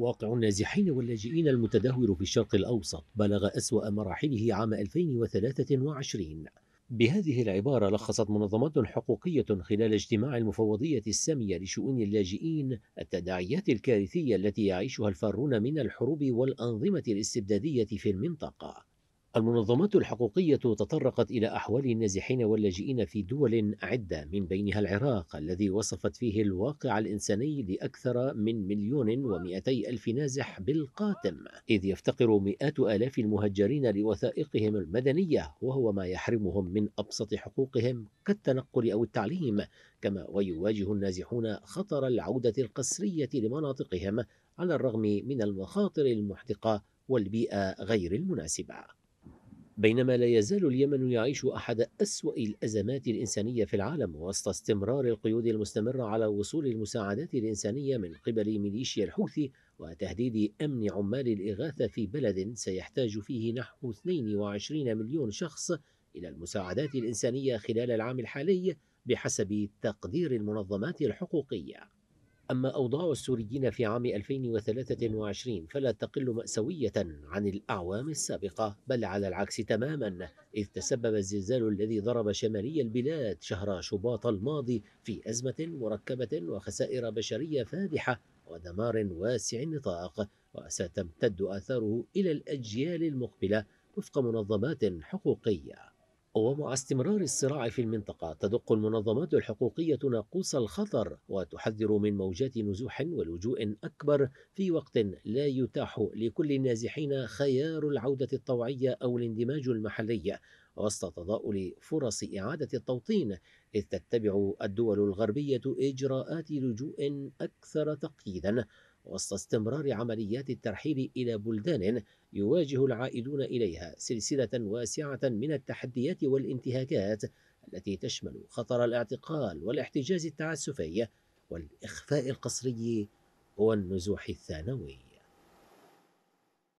واقع النازحين واللاجئين المتدهور في الشرق الأوسط بلغ أسوأ مراحله عام 2023 بهذه العبارة لخصت منظمات حقوقية خلال اجتماع المفوضية السامية لشؤون اللاجئين التداعيات الكارثية التي يعيشها الفارون من الحروب والأنظمة الاستبدادية في المنطقة المنظمات الحقوقية تطرقت إلى أحوال النازحين واللاجئين في دول عدة من بينها العراق الذي وصفت فيه الواقع الإنساني لأكثر من مليون ومئتي ألف نازح بالقاتم إذ يفتقر مئات آلاف المهجرين لوثائقهم المدنية وهو ما يحرمهم من أبسط حقوقهم كالتنقل أو التعليم كما ويواجه النازحون خطر العودة القسرية لمناطقهم على الرغم من المخاطر المحدقة والبيئة غير المناسبة بينما لا يزال اليمن يعيش احد اسوا الازمات الانسانيه في العالم وسط استمرار القيود المستمره على وصول المساعدات الانسانيه من قبل ميليشيا الحوثي وتهديد امن عمال الاغاثه في بلد سيحتاج فيه نحو 22 مليون شخص الى المساعدات الانسانيه خلال العام الحالي بحسب تقدير المنظمات الحقوقيه أما أوضاع السوريين في عام 2023 فلا تقل مأسوية عن الأعوام السابقة بل على العكس تماما إذ تسبب الزلزال الذي ضرب شمالي البلاد شهر شباط الماضي في أزمة مركبة وخسائر بشرية فادحة ودمار واسع النطاق وستمتد آثاره إلى الأجيال المقبلة وفق منظمات حقوقية ومع استمرار الصراع في المنطقة تدق المنظمات الحقوقية ناقوس الخطر وتحذر من موجات نزوح ولجوء أكبر في وقت لا يتاح لكل النازحين خيار العودة الطوعية أو الاندماج المحلي وسط تضاؤل فرص إعادة التوطين إذ تتبع الدول الغربية إجراءات لجوء أكثر تقييدا وسط استمرار عمليات الترحيل إلى بلدان يواجه العائدون إليها سلسلة واسعة من التحديات والانتهاكات التي تشمل خطر الاعتقال والاحتجاز التعسفي والإخفاء القسري والنزوح الثانوي